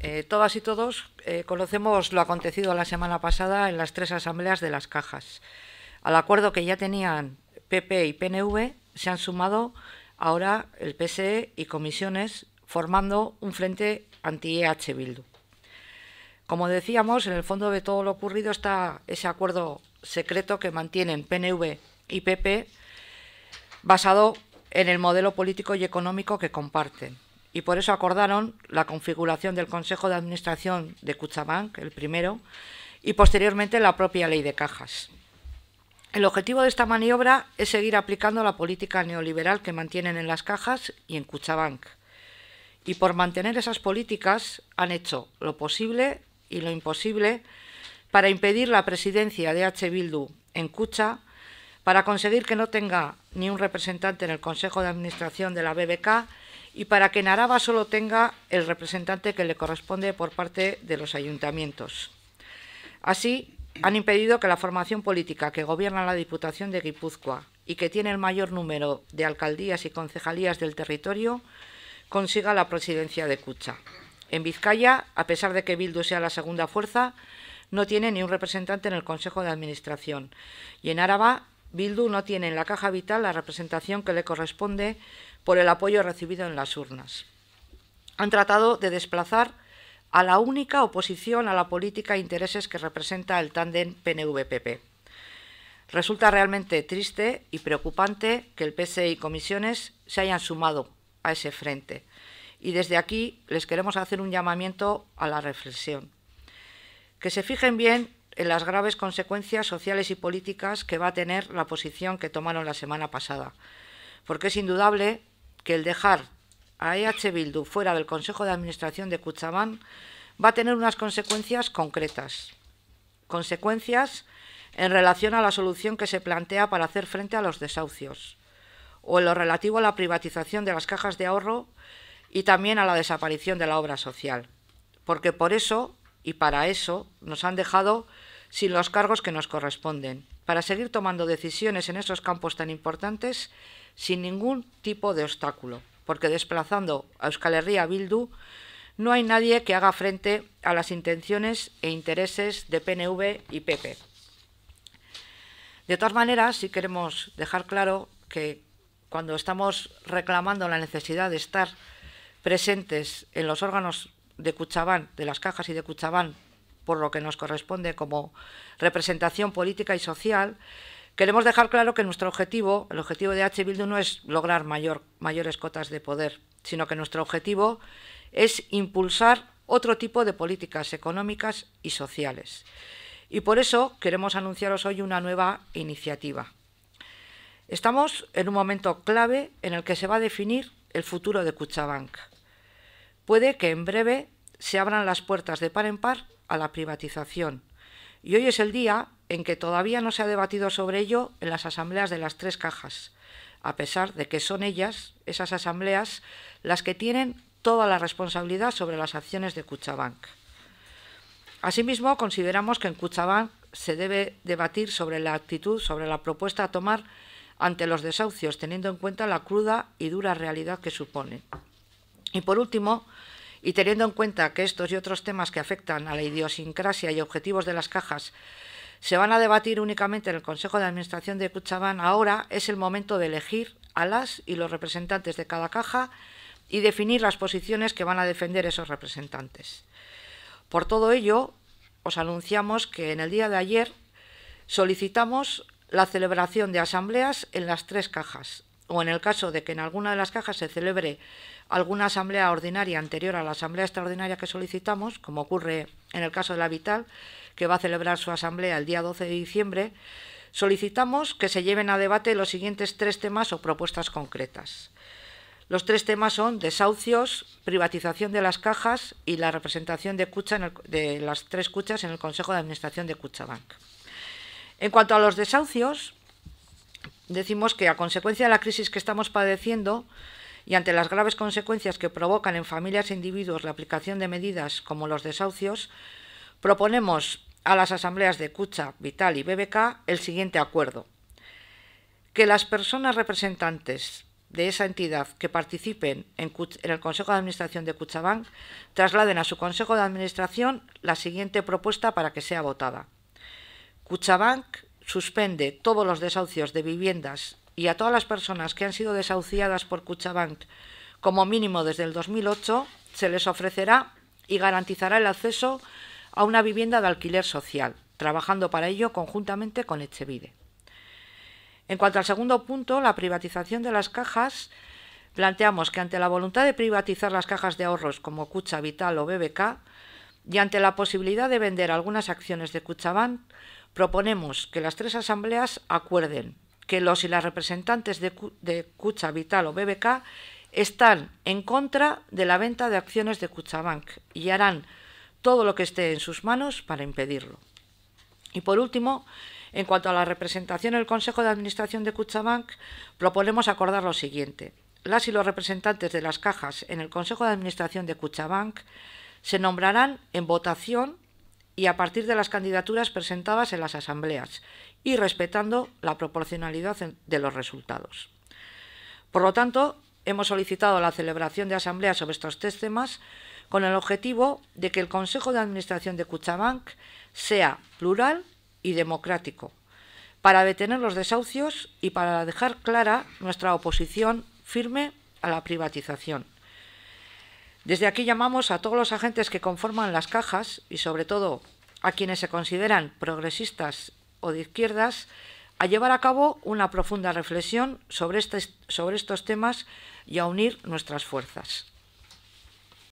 Eh, todas y todos eh, conocemos lo acontecido la semana pasada en las tres asambleas de las cajas. Al acuerdo que ya tenían PP y PNV se han sumado ahora el PSE y comisiones, formando un frente anti-EH Bildu. Como decíamos, en el fondo de todo lo ocurrido está ese acuerdo secreto que mantienen PNV y PP, basado en el modelo político y económico que comparten y por eso acordaron la configuración del Consejo de Administración de Cuchabank, el primero, y posteriormente la propia ley de cajas. El objetivo de esta maniobra es seguir aplicando la política neoliberal que mantienen en las cajas y en Cuchabank. Y por mantener esas políticas han hecho lo posible y lo imposible para impedir la presidencia de H. Bildu en Cucha, para conseguir que no tenga ni un representante en el Consejo de Administración de la BBK, y para que Naraba solo tenga el representante que le corresponde por parte de los ayuntamientos. Así, han impedido que la formación política que gobierna la Diputación de Guipúzcoa y que tiene el mayor número de alcaldías y concejalías del territorio consiga la presidencia de Cucha. En Vizcaya, a pesar de que Bildu sea la segunda fuerza, no tiene ni un representante en el Consejo de Administración. Y en Bildu no tiene en la caja vital la representación que le corresponde por el apoyo recibido en las urnas. Han tratado de desplazar a la única oposición a la política e intereses que representa el tándem pnv Resulta realmente triste y preocupante que el PC e y comisiones se hayan sumado a ese frente. Y desde aquí les queremos hacer un llamamiento a la reflexión. Que se fijen bien en las graves consecuencias sociales y políticas que va a tener la posición que tomaron la semana pasada. Porque es indudable que el dejar a EH Bildu fuera del Consejo de Administración de Cuchamán va a tener unas consecuencias concretas. Consecuencias en relación a la solución que se plantea para hacer frente a los desahucios, o en lo relativo a la privatización de las cajas de ahorro y también a la desaparición de la obra social. Porque por eso y para eso nos han dejado sin los cargos que nos corresponden, para seguir tomando decisiones en esos campos tan importantes sin ningún tipo de obstáculo, porque desplazando a Euskal Herria Bildu no hay nadie que haga frente a las intenciones e intereses de PNV y PP. De todas maneras, sí queremos dejar claro que cuando estamos reclamando la necesidad de estar presentes en los órganos de Cuchabán, de las cajas y de Cuchabán, por lo que nos corresponde como representación política y social, queremos dejar claro que nuestro objetivo, el objetivo de H. Bildu no es lograr mayor, mayores cotas de poder, sino que nuestro objetivo es impulsar otro tipo de políticas económicas y sociales. Y por eso queremos anunciaros hoy una nueva iniciativa. Estamos en un momento clave en el que se va a definir el futuro de Cuchabank. Puede que en breve se abran las puertas de par en par a la privatización. Y hoy es el día en que todavía no se ha debatido sobre ello en las asambleas de las tres cajas, a pesar de que son ellas, esas asambleas, las que tienen toda la responsabilidad sobre las acciones de Cuchabank. Asimismo, consideramos que en Cuchabank se debe debatir sobre la actitud, sobre la propuesta a tomar ante los desahucios, teniendo en cuenta la cruda y dura realidad que supone. Y por último, y teniendo en cuenta que estos y otros temas que afectan a la idiosincrasia y objetivos de las cajas se van a debatir únicamente en el Consejo de Administración de Cuchabán, ahora es el momento de elegir a las y los representantes de cada caja y definir las posiciones que van a defender esos representantes. Por todo ello, os anunciamos que en el día de ayer solicitamos la celebración de asambleas en las tres cajas, o en el caso de que en alguna de las cajas se celebre alguna asamblea ordinaria anterior a la asamblea extraordinaria que solicitamos, como ocurre en el caso de la Vital, que va a celebrar su asamblea el día 12 de diciembre, solicitamos que se lleven a debate los siguientes tres temas o propuestas concretas. Los tres temas son desahucios, privatización de las cajas y la representación de, Cucha de las tres cuchas en el Consejo de Administración de Cuchabank. En cuanto a los desahucios, decimos que a consecuencia de la crisis que estamos padeciendo, y ante las graves consecuencias que provocan en familias e individuos la aplicación de medidas como los desahucios, proponemos a las asambleas de Cucha, Vital y BBK el siguiente acuerdo. Que las personas representantes de esa entidad que participen en, el Consejo de Administración de Cuchabank trasladen a su Consejo de Administración la siguiente propuesta para que sea votada. Cuchabank suspende todos los desahucios de viviendas y a todas las personas que han sido desahuciadas por Cuchabank como mínimo desde el 2008, se les ofrecerá y garantizará el acceso a una vivienda de alquiler social, trabajando para ello conjuntamente con Echevide. En cuanto al segundo punto, la privatización de las cajas, planteamos que ante la voluntad de privatizar las cajas de ahorros como Cucha Vital o BBK y ante la posibilidad de vender algunas acciones de Cuchabank, proponemos que las tres asambleas acuerden que los y las representantes de, Cucha Vital o BBK están en contra de la venta de acciones de Cuchabank y harán todo lo que esté en sus manos para impedirlo. Y por último, en cuanto a la representación en el Consejo de Administración de Cuchabank, proponemos acordar lo siguiente. Las y los representantes de las cajas en el Consejo de Administración de Cuchabank se nombrarán en votación y a partir de las candidaturas presentadas en las asambleas y respetando la proporcionalidad de los resultados. Por lo tanto, hemos solicitado la celebración de asambleas sobre estos tres temas con el objetivo de que el Consejo de Administración de Cuchabank sea plural y democrático, para detener los desahucios y para dejar clara nuestra oposición firme a la privatización. Desde aquí llamamos a todos los agentes que conforman las cajas y sobre todo a quienes se consideran progresistas o de izquierdas a llevar a cabo una profunda reflexión sobre, este, sobre estos temas y a unir nuestras fuerzas.